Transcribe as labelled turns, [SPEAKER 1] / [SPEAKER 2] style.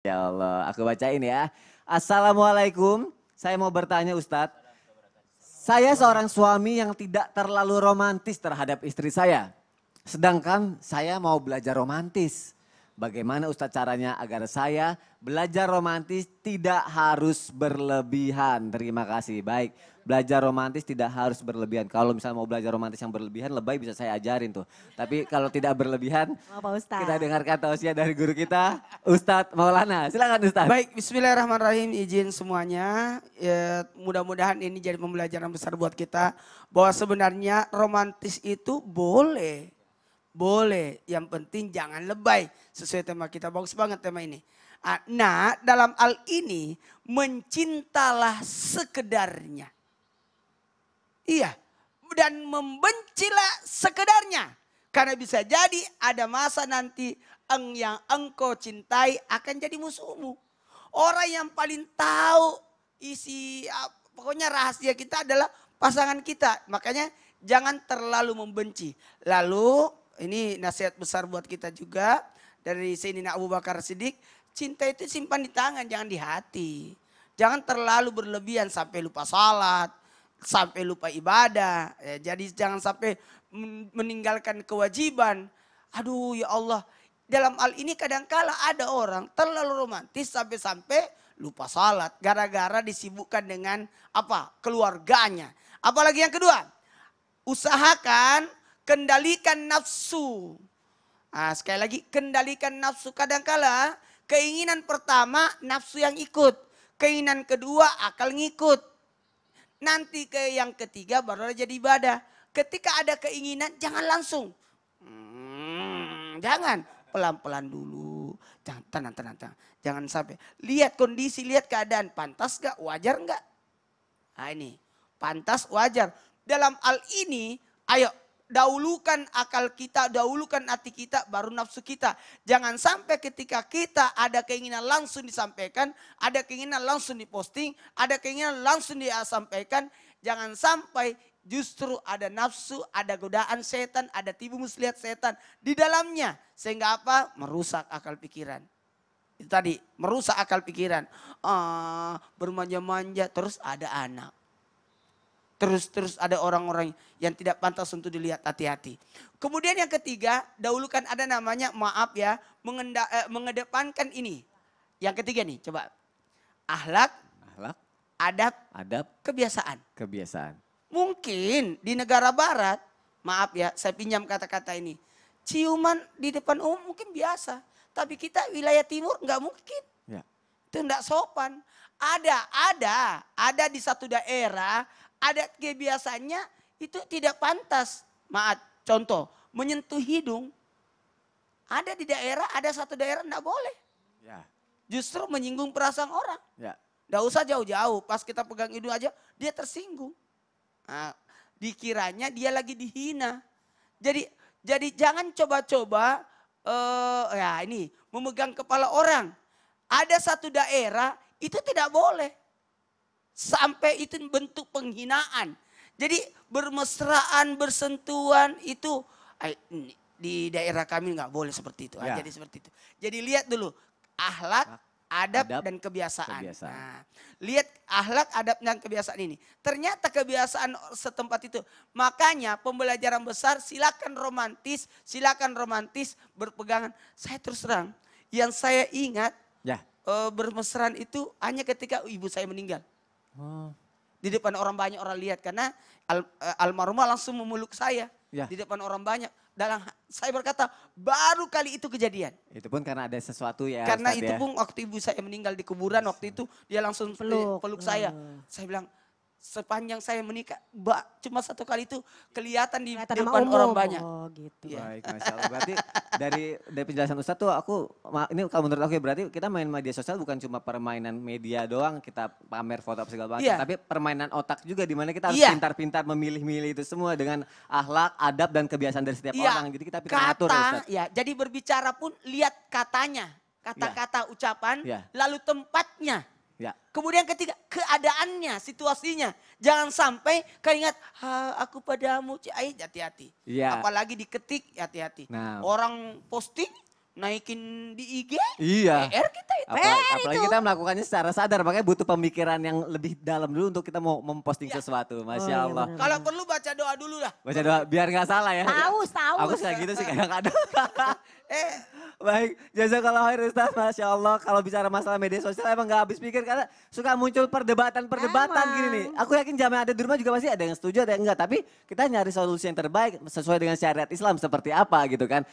[SPEAKER 1] Ya Allah, aku bacain ya. Assalamualaikum, saya mau bertanya Ustadz. Saya seorang suami yang tidak terlalu romantis terhadap istri saya. Sedangkan saya mau belajar romantis. Bagaimana Ustadz caranya agar saya belajar romantis tidak harus berlebihan. Terima kasih. Baik, belajar romantis tidak harus berlebihan. Kalau misalnya mau belajar romantis yang berlebihan, lebih bisa saya ajarin tuh. Tapi kalau tidak berlebihan, Ustaz. kita dengarkan tausiah dari guru kita, Ustadz Maulana. Silakan Ustadz. Baik,
[SPEAKER 2] Bismillahirrahmanirrahim. Izin semuanya, ya, mudah-mudahan ini jadi pembelajaran besar buat kita. Bahwa sebenarnya romantis itu boleh boleh, yang penting jangan lebay. Sesuai tema kita, bagus banget tema ini. Ah, nah, dalam hal ini mencintalah sekedarnya. Iya, dan membencilah sekedarnya. Karena bisa jadi ada masa nanti eng yang engkau cintai akan jadi musuhmu. Orang yang paling tahu isi ah, pokoknya rahasia kita adalah pasangan kita. Makanya jangan terlalu membenci. Lalu ini nasihat besar buat kita juga dari Sayyidina Abu Bakar Siddiq, cinta itu simpan di tangan, jangan di hati. Jangan terlalu berlebihan sampai lupa salat, sampai lupa ibadah. Ya, jadi jangan sampai meninggalkan kewajiban. Aduh ya Allah, dalam hal ini kadangkala ada orang terlalu romantis sampai-sampai lupa salat. Gara-gara disibukkan dengan apa keluarganya. Apalagi yang kedua, usahakan Kendalikan nafsu. Nah, sekali lagi, kendalikan nafsu. Kadangkala keinginan pertama nafsu yang ikut. Keinginan kedua akal ngikut. Nanti ke yang ketiga baru jadi ibadah. Ketika ada keinginan jangan langsung. Hmm, jangan, pelan-pelan dulu. Jangan tenang, tenang, tenang. Jangan sampai. Lihat kondisi, lihat keadaan. Pantas gak? Wajar gak? Nah ini, pantas wajar. Dalam hal ini, ayo dahulukan akal kita, dahulukan hati kita, baru nafsu kita. Jangan sampai ketika kita ada keinginan langsung disampaikan, ada keinginan langsung diposting, ada keinginan langsung disampaikan, jangan sampai justru ada nafsu, ada godaan setan, ada tipu muslihat setan di dalamnya. Sehingga apa? Merusak akal pikiran. Itu tadi, merusak akal pikiran. Ah, bermanja-manja terus ada anak Terus-terus ada orang-orang yang tidak pantas untuk dilihat hati-hati. Kemudian yang ketiga, dahulukan ada namanya maaf ya, mengenda, eh, mengedepankan ini. Yang ketiga nih, coba. Ahlak, Ahlak adab, adab, kebiasaan. Kebiasaan. Mungkin di negara barat, maaf ya, saya pinjam kata-kata ini. Ciuman di depan umum mungkin biasa, tapi kita wilayah timur nggak mungkin. Itu tidak sopan. Ada, ada, ada di satu daerah, adat kebiasaannya itu tidak pantas. Maaf, contoh, menyentuh hidung. Ada di daerah, ada satu daerah tidak boleh. Ya. Justru menyinggung perasaan orang. Ya. Tidak usah jauh-jauh, pas kita pegang hidung aja dia tersinggung. Nah, dikiranya dia lagi dihina. Jadi jadi jangan coba-coba uh, ya ini memegang kepala orang ada satu daerah itu tidak boleh. Sampai itu bentuk penghinaan. Jadi bermesraan, bersentuhan itu di daerah kami nggak boleh seperti itu. Ah, ya. Jadi seperti itu. Jadi lihat dulu ahlak, adab, adab dan kebiasaan. kebiasaan. Nah, lihat ahlak, adab dan kebiasaan ini. Ternyata kebiasaan setempat itu. Makanya pembelajaran besar silakan romantis, silakan romantis berpegangan. Saya terus terang, yang saya ingat Ya. E, bermesraan itu hanya ketika ibu saya meninggal. Oh. Di depan orang banyak orang lihat karena al, eh, almarhumah langsung memeluk saya. Ya. Di depan orang banyak dalam saya berkata baru kali itu kejadian.
[SPEAKER 1] Itu pun karena ada sesuatu ya. Karena itu ya. pun
[SPEAKER 2] waktu ibu saya meninggal di kuburan waktu itu dia langsung eh, peluk, peluk saya. Hmm. Saya bilang sepanjang saya menikah, mbak cuma satu kali itu kelihatan di kelihatan depan umum. orang banyak. Oh
[SPEAKER 1] gitu. Ya. Baik, masya Allah. Berarti dari dari penjelasan Ustaz tuh aku ini kalau menurut aku ya berarti kita main media sosial bukan cuma permainan media doang kita pamer foto segala macam, yeah. tapi permainan otak juga di mana kita harus iya. pintar-pintar yeah. memilih-milih itu semua dengan akhlak, adab dan kebiasaan dari setiap yeah. orang. Jadi kita pintar Kata, atur, Ya,
[SPEAKER 2] iya. jadi berbicara pun lihat katanya, kata-kata iya. ucapan, lalu tempatnya. Ya. Kemudian ketiga, keadaannya, situasinya. Jangan sampai keringat, aku padamu, cai hati-hati. Ya. Apalagi diketik, hati-hati. Nah. Orang posting, naikin di IG, iya. PR e kita itu. Apalagi,
[SPEAKER 1] eh, apalagi itu. kita melakukannya secara sadar, makanya butuh pemikiran yang lebih dalam dulu untuk kita mau memposting ya. sesuatu. Oh, Masya oh, Allah. Iya
[SPEAKER 2] Kalau perlu baca doa
[SPEAKER 1] dulu lah. Baca doa, biar nggak salah ya. Tahu, tahu. Aku suka gitu sih kadang-kadang. eh, Baik, kalau akhir Ustaz. Masya Allah kalau bicara masalah media sosial emang gak habis pikir karena suka muncul perdebatan-perdebatan gini nih. Aku yakin jamaah ada di rumah juga pasti ada yang setuju, ada yang enggak. Tapi kita nyari solusi yang terbaik sesuai dengan syariat Islam seperti apa gitu kan.